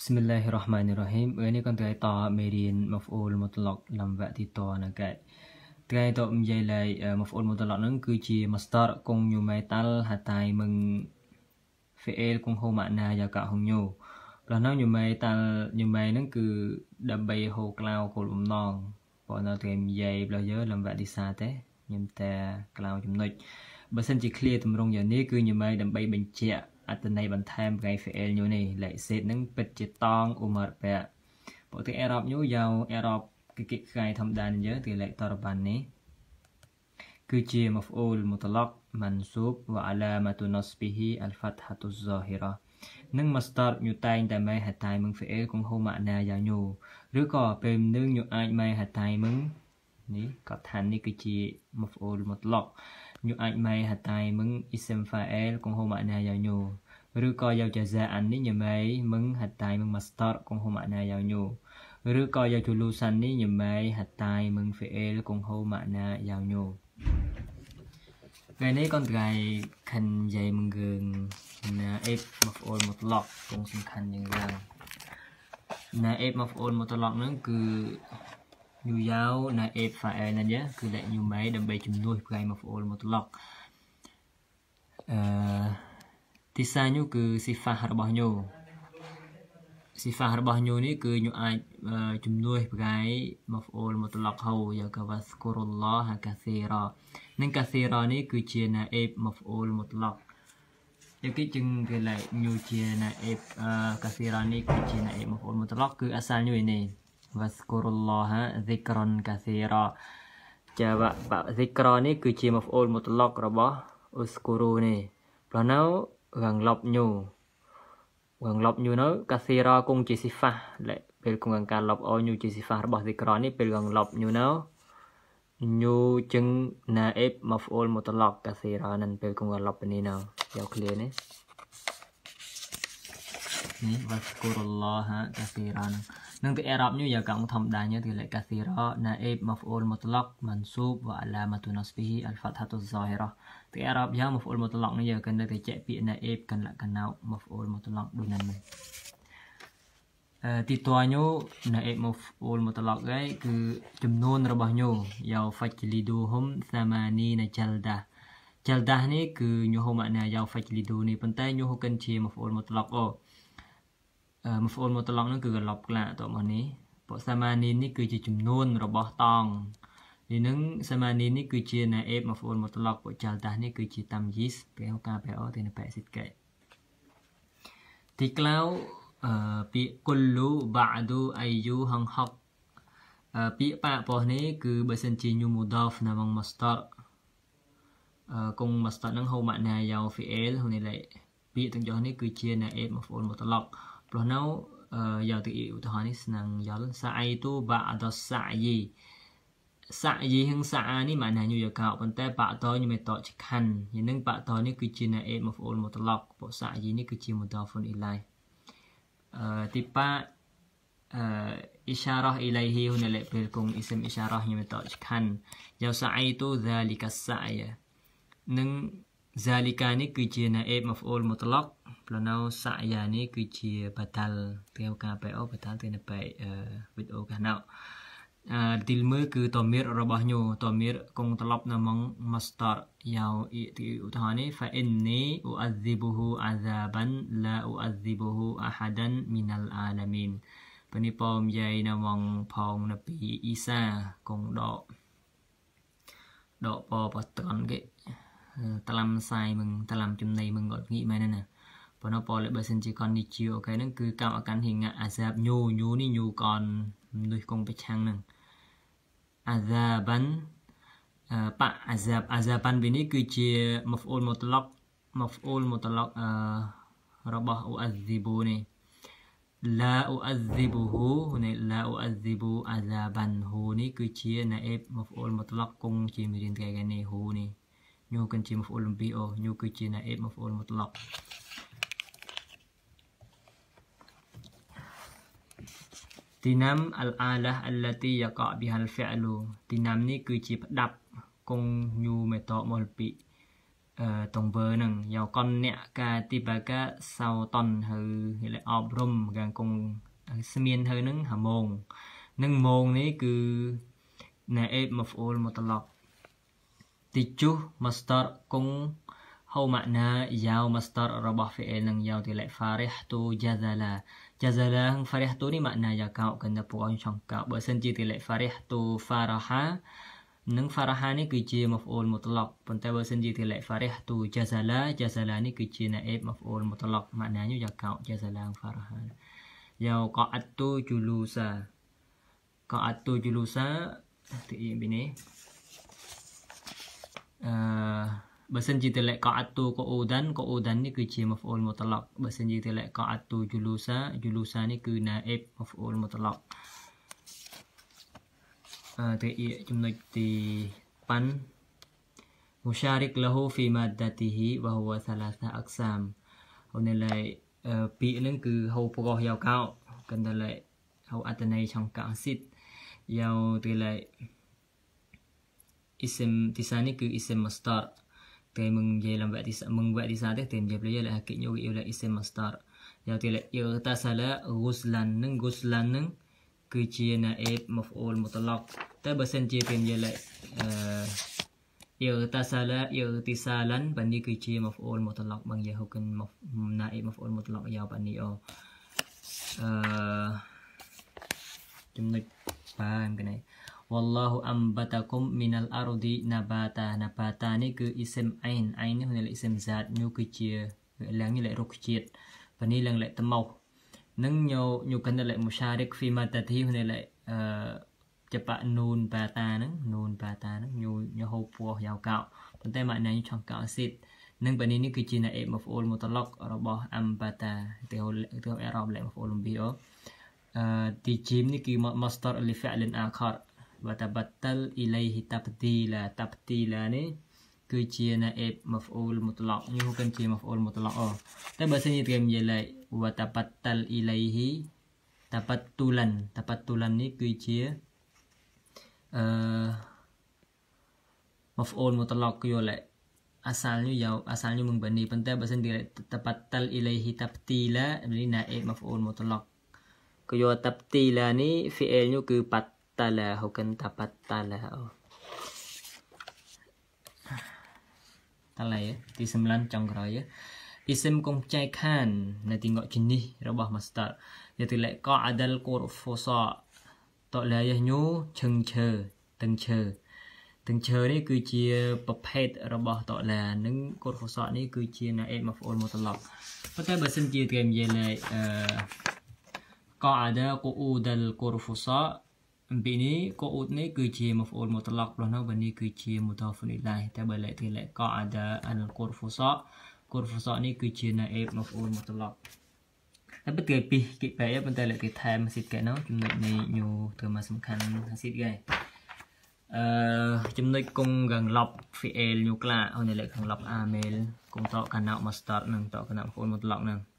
Bismillahirrahmanirrahim ថ្ងៃនេះកូនត្រូវតមេរៀន maf'ul mutlaq លំវៈទីតនៅកែថ្ងៃតនិយាយឡើយ maf'ul mutlaq នឹងគឺជា masdar គង់ numaital ហតាយមឹង fi'il គង់ហូម៉ាណាយ៉ាកហងញូព្រោះនៅ numaital numai នឹងគឺដើម្បីហូក្លៅគោលបំណងព្រោះនៅត្រូវនិយាយផ្លោះយើលំវៈទីសាទេខ្ញុំតែក្លៅចំណុចបើសិនជា clear តម្រងយ៉ាងនេះគឺ numai ដើម្បីបញ្ជាក់អត្តន័យបន្ថែមប្រៃ fail ញូនេះលេខ set នឹងពិតជាតង់ umar បែប្រទេសអឺរ៉ុបញូយកអឺរ៉ុបគិកិខ្សែធម្មតានិយើទីលេខតរបាននេះគឺជា maf'ul mutlaq mansub wa alamatu nasbihi al-fathatu az-zahira នឹង master ញូតែងតែមេហេតៃមឹង fail គង្ហូម៉ាណាយ៉ាងញូឬក៏ពេលនឹងញូអាចមេហេតៃមឹងនេះកថានេះគឺជា maf'ul mutlaq ñu អាចម៉ៃហតៃមឹងអ៊ីសិមហ្វាអែលកងហូម៉ាណាយ៉ាញូឬក៏យកចាហ្សាអាននេះញម៉ៃមឹងហតៃមឹងម៉ាស្តរកងហូម៉ាណាយ៉ាញូឬក៏យកជូលូសាននេះញម៉ៃហតៃមឹងហ្វេអែលកងហូម៉ាណាយ៉ាញូថ្ងៃនេះកូនថ្ងៃខាន់និយាយមឹងគឺណាអេបមកអូនមកឡុកកងសំខាន់យ៉ាងណាណាអេបមកអូនមកឡុកហ្នឹងគឺ new yaw នៅ app file ហ្នឹងយើងគឺដាក់ new mail ដើម្បីជំនួសផ្កាយមក fold មក block អឺទីសាញូគឺ sifa របស់ញូ sifa របស់ញូនេះគឺញូអាចជំនួសផ្កាយមក fold មក block ហៅយកកាវ៉ា scorullah ហាកាសេរ៉និង casera នេះគឺជាណា app មក fold មក block យកគេជាងគេឡែកញូជាណា app កាសេរ៉នេះគឺជាណា app មក fold មក block គឺអាសាលញូឯនេះ واذكروا الله ذكرا كثيرا ចាវៈបៈ ذكر នេះគឺជាមប្អូលមុតឡុករបស់ uskuru នេះព្រោះនៅវាងលប់ញូវាងលប់ញូនៅកាសេរ៉ាគង់ជាស៊ីហ្វាពេលគង់ការលប់អូញូជាស៊ីហ្វារបស់ ذكر នេះពេលវាងលប់ញូនៅញូចឹងណាអេបមប្អូលមុតឡុកកាសេរ៉ានឹងពេលគង់លប់នេះនៅយក clear នេះនេះ واذكر الله كثيرا នឹងទីអេរ៉ុបនេះយកកងធម្មតាញទីលេកាស៊ីរ៉ណាអេបម៉ាហ្វូលមុតឡុកម៉ាន់ស៊ូបវ៉ាអាឡាម៉ាទូណាស្វីអលហ្វាថាតុហ្សាហិរ៉ទីអេរ៉ុបយ៉ាងម៉ាហ្វូលមុតឡុកនេះយកកាន់ទៅចែកពាក្យណាអេបកាន់លក្ខណៈម៉ាហ្វូលមុតឡុកដូចណានេះទីតួញូនៅអេមូវអូលមតឡុកដែរគឺចំនួនរបស់ញូយោហ្វាច់លីដូហុំសាម៉ានីណចលដាចលដានេះគឺញូហុំអាណាយោហ្វាច់លីដូនេះប៉ុន្តែញូហុកិនជាមូវអូលមតឡុកអូមកប្អូនមកត្រឡប់នឹងគឺកឡប់ក្លាតរបស់នេះពួកសាមានីននេះគឺជាចំនួនរបស់តង់នេះនឹងសាមានីននេះគឺជាណែអេបមកប្អូនមកត្រឡប់ពួកចាល់តាស់នេះគឺជាតាំយីសពេលកាពេលអូទីណបែសិតកែទីក្លៅអឺពាក្យគុលលូបាឌូអាយូហងហកពាក្យបារបស់នេះគឺបើសិនជាញូមូដោហ្វណាមកម៉ាស្ទ័រអឺគងម៉ាស្ទ័រនឹងហៅម៉ាណាយ៉ោហ្វីអែលហ្នឹងនេះពាក្យទាំងចុះនេះគឺជាណែអេបមកប្អូនមកត្រឡប់ព្រោះនៅយកទៅឧទាហរណ៍នេះស្នឹងយល់សាអៃទូបាអដសាយីសាយីហឹងសានេះមិនណាញយកកោប៉ុន្តែបាក់តញមេតចខណ្ឌយ៉ាងនឹងបាក់តនេះគឺជាណែអេមហ្វូលមតឡុកពួកសាយីនេះគឺជាមតហ្វូនអ៊ីឡៃអឺទីប៉ាអឺអ៊ីសារ៉ះអ៊ីឡៃហ៊ីហ៊ុនលេពេលគុំអ៊ីសឹមអ៊ីសារ៉ះញមេតចខណ្ឌយកសាអៃទូហ្សាលីកាសាយនឹង zalika នេះគឺជាណាអេបមហ្វូលមូតឡុកប្រណៅសាយ៉ានេះគឺជាបាតាល់ទៅការបែអូបាតាល់ទៅនៅបែវីដេអូកាណោអឺទីលមើគឺតមៀររបស់ញូតមៀរគង់ត្រឡប់នៅម៉ង master យ៉ាវអ៊ីទីឧទាហរណ៍នេះ fa inni u'adzibuhu azaban la u'adzibuhu ahadan minal alamin បនិពមយាយនៅម៉ងផងនៅពីអ៊ីសាគង់ដកដកពបតនគេតឡាំសាយមឹងតឡាំចំណៃមឹងអត់ងាយមែនណាប៉ុន្តែប៉លេបើសិនជា កននីជាអូខេហ្នឹងគឺកម្មអកាន់ហិងាអាសាបញូញូនេះញូកននេះកងប្រឆាំងហ្នឹងអាសាបានបអាសាបអាសាបានវិញនេះគឺជាមកអូលមកតឡុកមកអូលមកតឡុកអឺរបស់អូអាស៊ីបូនេះ لا أؤذبه នេះ لا أؤذب عذابا ហូនេះគឺជា naib maf'ul mutlaq គង់ជាមេរៀនថ្ងៃនេះហូនេះ new គឺជា مفعول به او new គឺជា naib مفعول مطلق ទីណាំអលអាឡាអលាទីយកបិហលហ្វអលូទីណាំនេះគឺជាផ្ដាប់គង់ញូមេតមកពីអឺតងវើ នឹងយកកនអ្នកកាទីបាកាសោតនហើគេអប់រំកាគង់ស្មៀនហើនឹងហមងនឹងមងនេះ គឺណែអេមហ្វូលមតឡប់ tijuh masdar គង់ហៅម៉ាក់ណាយ៉ាវ masdar របស់ fi'il នឹងយ៉ាវទីលេខ farih tu jazala jazala និង farih tu នេះម៉ាក់ណាយ៉ាកោកណ្ដពួកអញចង់កោបើសិនជាទីលេខ farih tu faraha និង faraha នេះគឺជា maf'ul mutlaq ប៉ុន្តែបើសិនជាទីលេខ farih tu jazala jazala នេះគឺជា naib maf'ul mutlaq ម៉ាក់ណាយ៉ាកោ jazala និង faraha យ៉ាវកោអត់ tu julusa កោអត់ tu julusa ទីអ៊ីប៊ីនេះអឺបើសិនជាតលកអតូកអូដានកអូដាននេះគឺជា maf'ul mutlaq បើសិនជាតលកអតូ julusa julusa នេះគឺ naib maf'ul mutlaq អឺតើចំណុចទី5 musharik lahu fi maddatihi wa huwa thalatha aqsam ហើយនៅឡើយពាក្យហ្នឹងគឺហៅប្រកោះយកកោកិនតលហៅអត្តន័យឆង្កាសិតយកទៅឡើយ اسم تساني كو اسم مصدر تي من جي لم بعد من بعد ساعته تي جي بلاي لا هكي يو يو لا اسم مصدر يا تي لا يو تاسلا غسلان نن غسلان نن គឺជាណាអេបមកអូលមកត្រឡប់តែបើសិនជាពីនិយាយលេអឺយោតាសាឡាយោទីសាឡានបានេះគឺជាមកអូលមកត្រឡប់បងយាហូគិនមកណាអេបមកអូលមកត្រឡប់យោបានេះអូអឺចំណុចបានគេនេះ Wallahu ambatakum minal ardi nabata nabata នេះគឺ isim ain ain នេះនៅលេខ isim zat ញូគឺជាលេងលេខរុក្ខជាតិបើនេះលេងលេខតមោសនឹងញូញូកណ្ដលេខ musharik fi matati នៅលេខអឺចបនូនបាតាហ្នឹងនូនបាតាហ្នឹងញូញូហូពោះយ៉ាវកោប៉ុន្តែមកណៃឆំកោស៊ីតនឹងបើនេះនេះគឺជាណៃអេមហ្វូលមូតឡុករបស់អំបាតាទៅទៅអេរ៉ុបលេខមហ្វូលមប៊ីអូទីជីមនេះគឺ master li fa'lin akhar watabattal ilaihi tabtila tabtila ni kecia na ab maf'ul mutlaq ni bukan kecia maf'ul mutlaq oh tak bahasanya terim je lai watabattal ilaihi tabattulan tabattulan ni kecia uh, eh, maf'ul mutlaq ke yolai asalnya ya asalnya mengbani pentas bahasa dia tabattal ilaihi tabtila ni naib maf'ul mutlaq ke yo tabtila ni fi'ilnya ke pat talahu kan tapat talahu talah ya ទី9ចុងក្រោយយ៉ាអ៊ីសឹមកុំចែកខាន នៅទីងកជំនេះរបស់ម៉ាស្ទ័រយទិលកអដលកូរហ្វូសតលាយញូឈឹងឈើទឹងឈើទឹងឈើនេះគឺជាប្រភេទរបស់តលានិងកូរហ្វូសនេះគឺជាណអេមកហ្វូលមកត្រឡប់ប៉ុន្តែបើសិនជាគេនិយាយលេខអកអដលកូអូដលកូរហ្វូសអំពីនេះកូអ៊ូតនេះគឺជា مفعول مطلق របស់នោះបើនេះគឺជា مضاف إليه តែបើលេខទីលេខក៏ ada al qurfusa qurfusa នេះគឺជា naib مفعول مطلق តែបើគេពីគេបែរប៉ុន្តែលេខគេថែមសិតគេនោះចំណុចនេះញូធ្វើមកសំខាន់សិតគេអឺចំណុចកុំកងឡប់ VL ញូក្លាហើយនៅលេខកងឡប់ email កុំតកណៅ master នឹងតកណៅ مفعول مطلق នឹង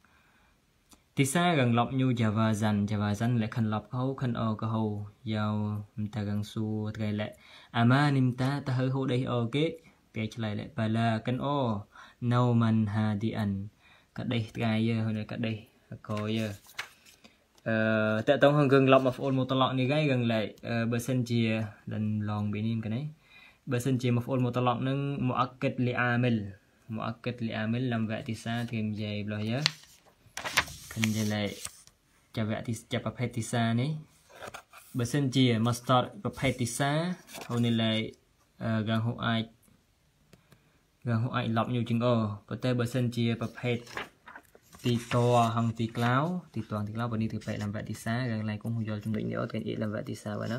ទីសាកងលប់ញូយ៉ាវ៉ាហ្សាន់យ៉ាវ៉ាហ្សាន់លក្ខណលប់កោខនអកោយ៉ាវមតាកងសួរត្រៃលៈអាម៉ានិមតាតហើហូដេអូគេពេលឆ្លៃលៈបាឡាកិនអូណៅម៉ាន់ហាឌីអានកដេះត្រៃយើហើយកដេះកោយើអឺតើតងហងកងលប់មកប្អូនមកតឡកនេះហ្នឹងកងលែកបើសិនជាដិនឡងបេនេះកណេបើសិនជាមកប្អូនមកតឡកនឹងមុអាកិតលីអាមិលមុអាកិតលីអាមិលលំវៈទីសាធៀមយ៉ៃប្លោះយើ candidate ចវៈទីចប្រភេទទីសានេះបើសិនជា mustard ប្រភេទទីសាហើយនេះឡែកកាហូអាចកាហូអាចឡប់ញូជាងអប៉ុន្តែបើសិនជាប្រភេទទីតហងទីក្លៅទីតងទីក្លៅបើនេះទីពេកលំវៈទីសាកាឡែកគុំយល់ចំណុចនេះអត់គេនិយាយលំវៈទីសាបើណា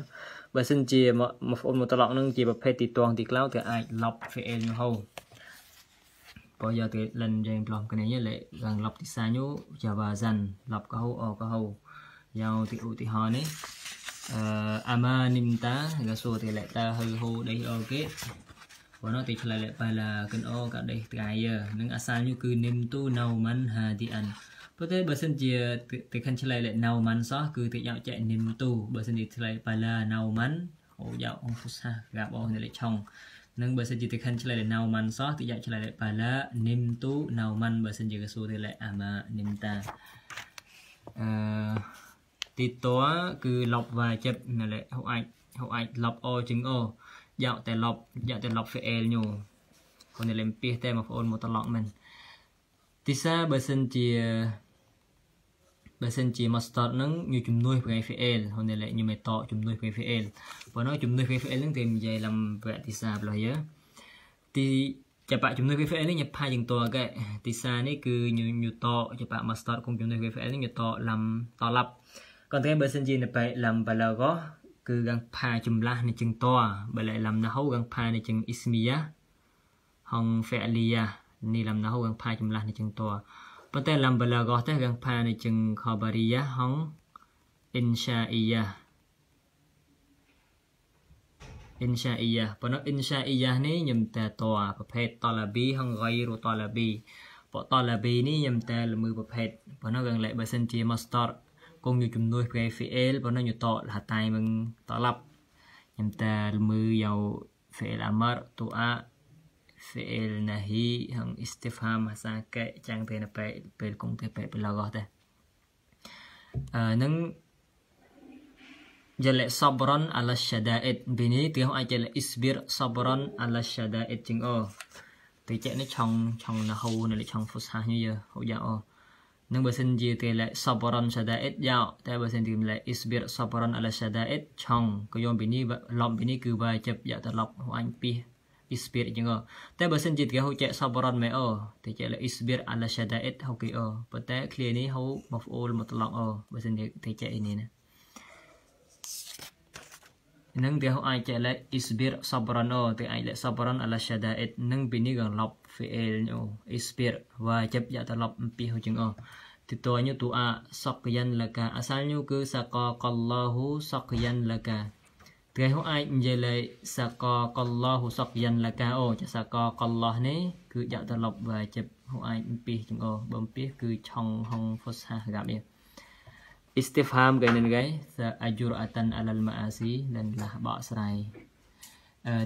បើសិនជាមកបងប្អូនមកត្រឡប់នឹងជាប្រភេទទីតងទីក្លៅទៅអាចឡប់ VL ញូហូ bỏ giờ từ lần rèn blog cái này nhé lệ gần lọc thì xa nhú chả bà dần lọc cái hậu ở cái hậu giao thì ụ thì hò này ama nim ta gà xua thì lại ta hơi hô đây ok và nó thì lại lại phải là cần ô cả đây cái giờ nâng asa như cứ nim tu nâu man hà thì ăn ព្រោះតែបើសិនជាទៅខាន់ឆ្លៃលេណៅម៉ាន់សោះគឺទៅយកចែកនិមទូបើសិនជាឆ្លៃប៉ាឡាណៅម៉ាន់អូយកអង្គសាក្រាបអូនៅលេឆុងនឹងបើសិនជាទីខិនឆ្លើយណៅម៉ាន់សោះទីយ៉ាឆ្លើយប៉ាឡានិមទូណៅម៉ាន់បើសិនជាកស៊ូទីឡែអាម៉ានិមតាអឺទីតัวគឺលប់វ៉ាចិត្តណែហៅអាចហៅអាចលប់អូជាងអូយកតែលប់យកតែលប់ fail ញូគាត់នៅលេមពីសតែបងប្អូនមកត្រឡប់មិនទីសាបើសិនជាបើសិនជា mustard ហ្នឹងញូជំនួយ GraphQL ហើយនៅលេខ numerator ជំនួយ GraphQL ប៉ុន្តែជំនួយ GraphQL ហ្នឹងគេនិយាយឡើងវគ្គទីសាប្លោះយើទីចាប់ជំនួយ GraphQL នេះញ៉ាប់ផាជាងតកែទីសានេះគឺញូញូតចាប់ mustard គុំជំនួយ GraphQL នេះញូតឡំតឡាប់គាត់តែបើសិនជានៅបែឡំបាឡាកោគឺកងផាចម្លាស់នៅជាងតបើលេខឡំណាហូកងផានៅជាង ismia ហង falia នេះឡំណាហូកងផាចម្លាស់នៅជាងតប៉ុន្តែឡាំបឡាកោះតែកងផានៃជឹងខបារីយ៉ាហងអ៊ីនសាអ៊ីយ៉ាអ៊ីនសាអ៊ីយ៉ាប៉ុន្តែអ៊ីនសាអ៊ីយ៉ានេះខ្ញុំតែតប្រភេទតឡាប៊ីហងហ្គៃរូតឡាប៊ីបតឡាប៊ីនេះខ្ញុំតែល្មើប្រភេទប៉ុន្តែកងលែកបើសិនជា master គងយុជំនួយ PFL ប៉ុន្តែយុតលហតៃមឹងតឡាប់ខ្ញុំតែល្មើយក فعل أمر تؤ فعل نهي هن استفهام مساكة ចឹងពេលទៅពេលគង់ទៅពេលប្រឡោះដែរអឺនឹង jala sabron ala syada'id ពីនេះទីអាច jala isbir sabron ala syada'id ជាងអូទៅចែកនេះឆុងឆុងណាហូនៅឆុងហ្វុសហាញយើហូយ៉ាអូនឹងបើសិនជាទីឡាសាបរនសាដាអ៊ីតយ៉ាតែបើសិនទីឡាអ៊ីស្បិរសាបរនអលសាដាអ៊ីតឆុងក៏យំពីនេះឡំពីនេះគឺវាចាប់យ៉ាតឡប់អញពី isbir ចឹងតែបើសិនជាគេហូចែកសបរនមែអូតែចែកល isbir ala shada'id ហូគេអូប៉ុន្តែ clear នេះហូ maf'ul mutlaq អូបើសិនជាគេចែកនេះណានឹងគេហូអាចចែកល isbir sabran អូតែអាចល sabran ala shada'id នឹងពីនេះក៏លប់ fi'il អូ isbir វ៉ាចាប់យកទៅលប់អំពីហូចឹងអូទីតញទូអាសកយ៉ានលកាអសាលញូគឺសកកលឡហ៊ូសកយ៉ានលកាគេហូអាចនិយាយលេខសកកឡោហ៊ូសកយ៉ាន់លកាអូចាសកកឡោនេះគឺដាក់ត្រឡប់វាជិបហូអាចពីចង្អោបំពីគឺឆុងហុងហ្វុសហាហ្កានេះ istifham ganyan guys sa ajuratan alal maasi dan lah ba'srai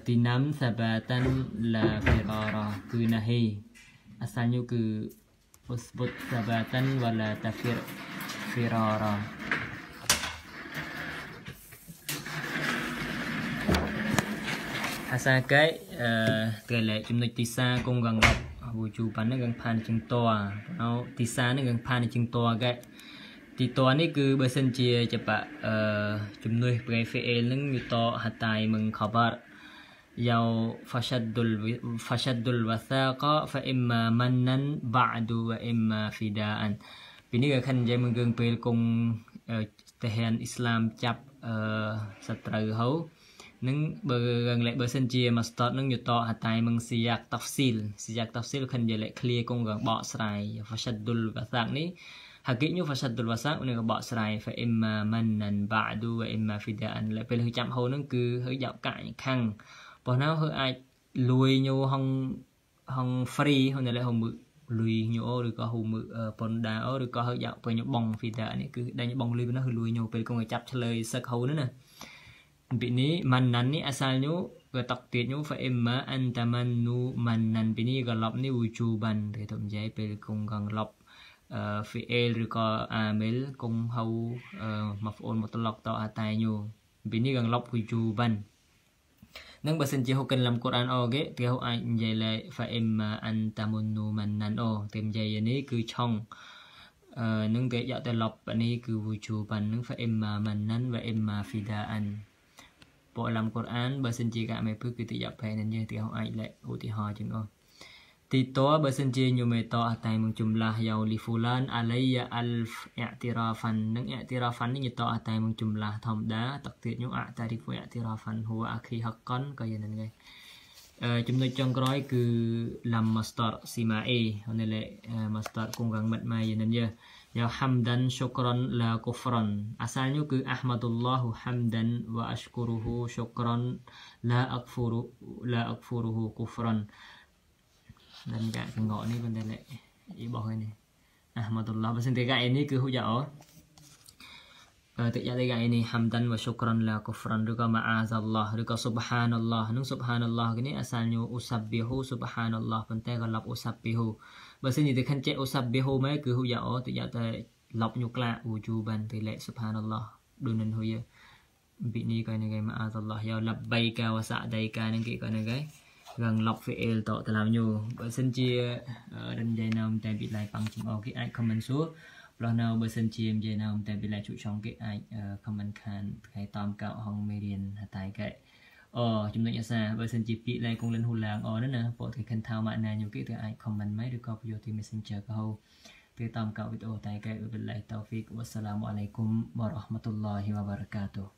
tinam sabatan la firara kunahi asalnya ke usbut sabatan wala tafir firara អាសាកែអឺត្រៃលែចំណុចទីសាគងកងរត់វូជូប៉ាននឹងកងផានជាងតអោទីសានឹងកងផានជាងតកែទីតនេះគឺបើសិនជាចបអឺជំនួយ PFL នឹងយតហតៃមឹងខបរយោ فشد ال فشد الوثاق فإما منا بعد وإما فداء ពីនេះក៏ខិននិយាយមួយរឿងពេលគង់តាហានអ៊ីស្លាមចាប់អឺសត្រូវហៅនឹងបើលេបើសិនជាមកស្តតនឹងយតហតៃមឹងសៀកតហ្វស៊ីលសៀកតហ្វស៊ីលខាន់យលេឃ្លៀកងកបកស្រ័យហ្វាសាត់ឌុលវសាក់នេះ hakiknya fasadul wasa ni ka bak serai fa imma mannan ba'du wa imma fida'an la pel hu cham ho nang cứ hu dạo cạnh khang po nào hu ai lui nyu hong hong free hong la hong mu lui nyu o ru ka hu mu pon da o ru ka hu dạo pe nyu bong fida ni cứ da nyu bong lui na hu lui nyu pel ko chap chlei sak ho na na bini mannan ni asalnya ke takdirnya fa imma anta mannu mannan bini galap ni wujuban gitu menjadi pil kung gang lop fi'il rika amil kung hau maf'ul mutlaq tau ataynya bini gang lop wujuban នឹងបើសិនជាហូកិនលំកូរ៉ានអូគេគេហូអាចនិយាយលេហ្វាអ៊ីមអានតាមុននូម៉ាន់ណានអូគេនិយាយនេះគឺឆុងអឺនឹងគេយកទៅលប់នេះគឺវូជូបាននឹងហ្វាអ៊ីមម៉ាម៉ាន់ណានវ៉ាអ៊ីមម៉ាហ្វីដាអានពួកអឡាមកូរអានបើសិនជាកមេពុគឺតិយៈភេនឹងយើងទីហោអាចលេឧទាហរណ៍ជាងអូទីតោបើសិនជាញូមេតអតៃមកចំឡាស់យ៉ូលីហ្វូឡានអាឡៃយ៉ាអលហ្វអ៊ីតិរ៉ាហ្វាន់នឹងអ៊ីតិរ៉ាហ្វាន់នេះយតអតៃមកចំឡាស់ធម្មតាតកទៀតញូអតារីហ្វអ៊ីតិរ៉ាហ្វាន់ហួអាខីហកុនក៏យ៉ាងហ្នឹងដែរចំណុចចុងក្រោយគឺ lam master sima a ហ្នឹងលេ master គងកងមិត្តម៉ៃយ៉ាងហ្នឹងយើ ya hamdan syukran la kufran asalnya ke ahmadullahu hamdan wa ashkuruhu syukran la akfuru la akfuruhu kufran dan gak tengok ni benda lek ibah ini ahmadullah pasal dia ini ke hujah oh Takyalika ini hamdan wa syukran la kufran Rika ma'azallah Rika subhanallah Nung subhanallah Ini asalnya usabbihu subhanallah Pentai kalau usabbihu Bahasa ni tekan cek usabbihu mai Kuhu ya'o Takyalika lọc nhục lạ ujuban tỷ lệ subhanallah dunan huya bị ni coi này cái mà Allah ya labbaika wa sa'daika nên kỹ coi này cái gần lọc fi'il tọ ta làm nhu xin chia đơn dây nam tại bị lại bằng chim ô cái ai comment xuống ព្រោះនៅបើសិនជានិយាយនៅតែវិលាជុចងគេអាច comment ខាន ថ្ងៃតំកៅហងមេរៀនហតៃកែអចំណុចអាសាបើសិនជាពាក្យឡើងគង់លិនហ៊ូឡាងអនោះណាពួកគេខិនថាម៉ាក់ណាខ្ញុំគេទៅអាច comment មកឬក៏បញ្យល់ទី Messenger ក៏ហៅទៅតាមកៅវីដេអូតែកែវិលាតោហ្វិកវ៉ាសឡាមអាឡៃគុំវ៉ារ៉ាហ្មាតុលឡាហ៊ីវ៉ាបារកាតូ